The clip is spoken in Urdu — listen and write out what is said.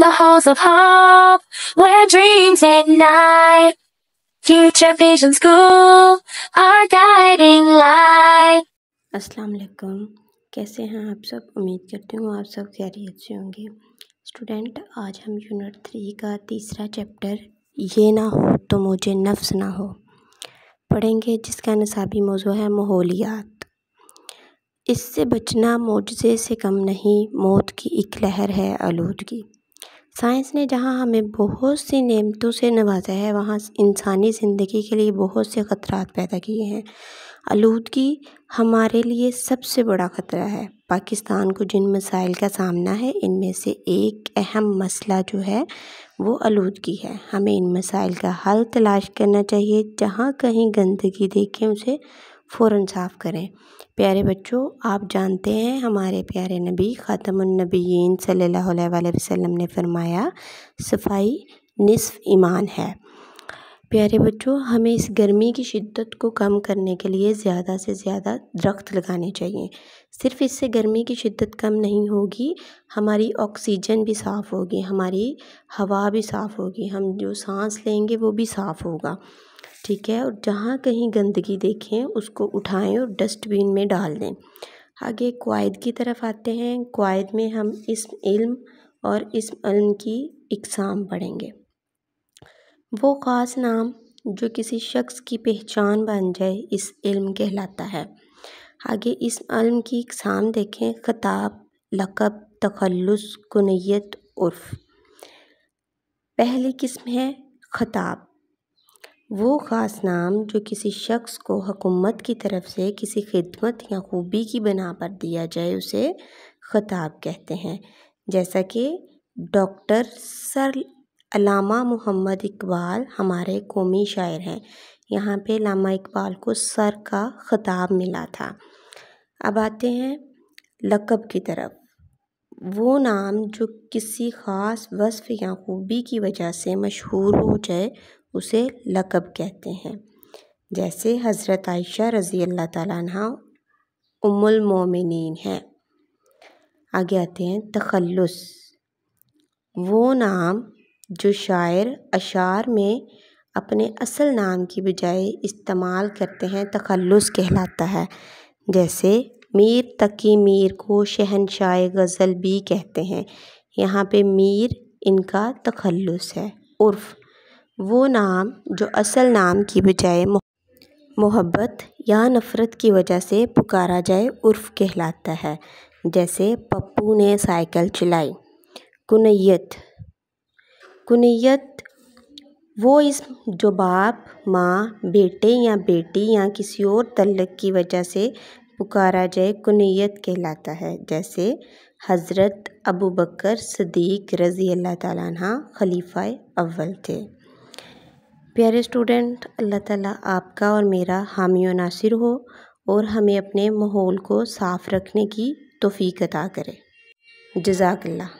the halls of hope, where dreams future vision school, our guiding light. السلام علیکم کیسے ہیں آپ سب امید کرتی ہوں آپ سب خیریت سے ہوں گے اسٹوڈنٹ آج ہم یونٹ تھری کا تیسرا چیپٹر یہ نہ ہو تو مجھے نفس نہ ہو پڑھیں گے جس کا نصابی موضوع ہے ماحولیات اس سے بچنا معجزے سے کم نہیں موت کی ایک لہر ہے آلودگی سائنس نے جہاں ہمیں بہت سی نعمتوں سے نوازا ہے وہاں انسانی زندگی کے لیے بہت سے خطرات پیدا کیے ہیں آلودگی ہمارے لیے سب سے بڑا خطرہ ہے پاکستان کو جن مسائل کا سامنا ہے ان میں سے ایک اہم مسئلہ جو ہے وہ آلودگی ہے ہمیں ان مسائل کا حل تلاش کرنا چاہیے جہاں کہیں گندگی دیکھیں اسے فوراً صاف کریں پیارے بچوں آپ جانتے ہیں ہمارے پیارے نبی خاتم النبیین صلی اللہ علیہ وآلہ وسلم نے فرمایا صفائی نصف ایمان ہے پیارے بچوں ہمیں اس گرمی کی شدت کو کم کرنے کے لیے زیادہ سے زیادہ درخت لگانے چاہیے صرف اس سے گرمی کی شدت کم نہیں ہوگی ہماری آکسیجن بھی صاف ہوگی ہماری ہوا بھی صاف ہوگی ہم جو سانس لیں گے وہ بھی صاف ہوگا ٹھیک ہے اور جہاں کہیں گندگی دیکھیں اس کو اٹھائیں اور ڈسٹ بین میں ڈال دیں آگے قوائد کی طرف آتے ہیں قوائد میں ہم اس علم اور اس علم کی اقسام پڑھیں گے وہ خاص نام جو کسی شخص کی پہچان بن جائے اس علم کہلاتا ہے آگے اس علم کی اقسام دیکھیں خطاب لقب تخلص کنیت عرف پہلی قسم ہے خطاب وہ خاص نام جو کسی شخص کو حکومت کی طرف سے کسی خدمت یا خوبی کی بنا پر دیا جائے اسے خطاب کہتے ہیں جیسا کہ ڈاکٹر سر علامہ محمد اقبال ہمارے قومی شاعر ہیں یہاں پہ علامہ اقبال کو سر کا خطاب ملا تھا اب آتے ہیں لقب کی طرف وہ نام جو کسی خاص وصف یا خوبی کی وجہ سے مشہور ہو جائے اسے لقب کہتے ہیں جیسے حضرت عائشہ رضی اللہ تعالیٰ عنہ ام المومنین ہیں آگے آتے ہیں تخلص وہ نام جو شاعر اشعار میں اپنے اصل نام کی بجائے استعمال کرتے ہیں تخلص کہلاتا ہے جیسے میر تقی میر کو شہنشاہ غزل بھی کہتے ہیں یہاں پہ میر ان کا تخلص ہے عرف وہ نام جو اصل نام کی بجائے محبت یا نفرت کی وجہ سے پکارا جائے عرف کہلاتا ہے جیسے پپو نے سائیکل چلائی کنیت کنیت وہ اس جو باپ ماں بیٹے یا بیٹی یا کسی اور تعلق کی وجہ سے پکارا جائے کنیت کہلاتا ہے جیسے حضرت ابو بکر صدیق رضی اللہ تعالیٰ عنہ خلیفہ اول تھے پیارے اسٹوڈنٹ اللہ تعالیٰ آپ کا اور میرا حامی و ناصر ہو اور ہمیں اپنے ماحول کو صاف رکھنے کی توفیق عطا کرے جزاک اللہ